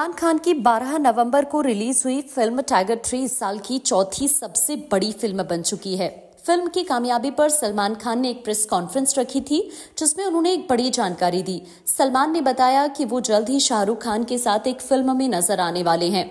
सलमान खान की 12 नवंबर को रिलीज हुई फिल्म टाइगर थ्री इस साल की चौथी सबसे बड़ी फिल्म बन चुकी है फिल्म की कामयाबी पर सलमान खान ने एक प्रेस कॉन्फ्रेंस रखी थी जिसमें उन्होंने एक बड़ी जानकारी दी सलमान ने बताया कि वो जल्द ही शाहरुख खान के साथ एक फिल्म में नजर आने वाले हैं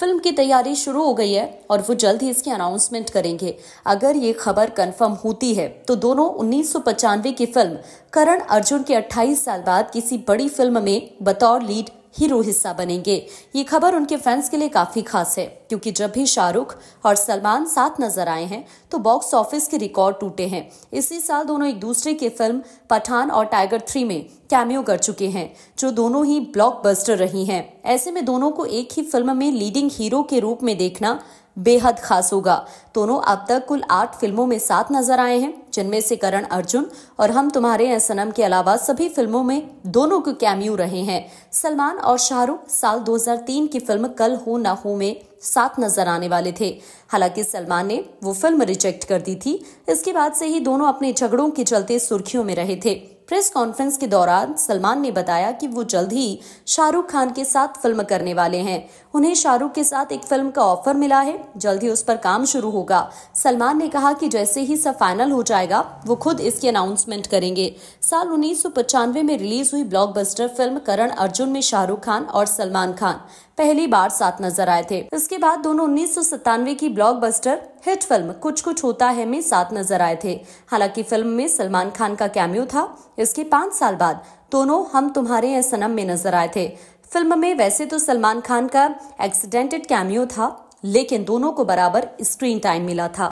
फिल्म की तैयारी शुरू हो गई है और वो जल्द ही इसकी अनाउंसमेंट करेंगे अगर ये खबर कंफर्म होती है तो दोनों उन्नीस की फिल्म करण अर्जुन के 28 साल बाद किसी बड़ी फिल्म में बतौर लीड हीरो हिस्सा बनेंगे ये खबर उनके फैंस के लिए काफी खास है क्योंकि जब भी शाहरुख और सलमान साथ नजर आए हैं तो बॉक्स ऑफिस के रिकॉर्ड टूटे हैं इसी साल दोनों एक दूसरे की फिल्म पठान और टाइगर थ्री में कैमियो कर चुके हैं जो दोनों ही ब्लॉकबस्टर रही हैं ऐसे में दोनों को एक ही फिल्म में लीडिंग हीरो के रूप में देखना बेहद खास होगा दोनों अब तक कुल आठ फिल्मों में साथ नजर आए हैं जिनमें से करण अर्जुन और हम तुम्हारे हैं सनम के अलावा सभी फिल्मों में दोनों के कैम्यू रहे हैं सलमान और शाहरुख साल 2003 की फिल्म कल हो ना हो में साथ नजर आने वाले थे हालांकि सलमान ने वो फिल्म रिजेक्ट कर दी थी इसके बाद से ही दोनों अपने झगड़ों के चलते सुर्खियों में रहे थे प्रेस कॉन्फ्रेंस के दौरान सलमान ने बताया कि वो जल्द ही शाहरुख खान के साथ फिल्म करने वाले हैं उन्हें शाहरुख के साथ एक फिल्म का ऑफर मिला है जल्द ही उस पर काम शुरू होगा सलमान ने कहा कि जैसे ही सब फाइनल हो जाएगा वो खुद इसकी अनाउंसमेंट करेंगे साल उन्नीस में रिलीज हुई ब्लॉकबस्टर फिल्म करण अर्जुन में शाहरुख खान और सलमान खान पहली बार साथ नजर आए थे इसके बाद दोनों उन्नीस की ब्लॉकबस्टर हिट फिल्म कुछ कुछ होता है में साथ नजर आए थे हालांकि फिल्म में सलमान खान का कैमियो था इसके पांच साल बाद दोनों हम तुम्हारे या सनम में नजर आए थे फिल्म में वैसे तो सलमान खान का एक्सीडेंटेड कैमियो था लेकिन दोनों को बराबर स्क्रीन टाइम मिला था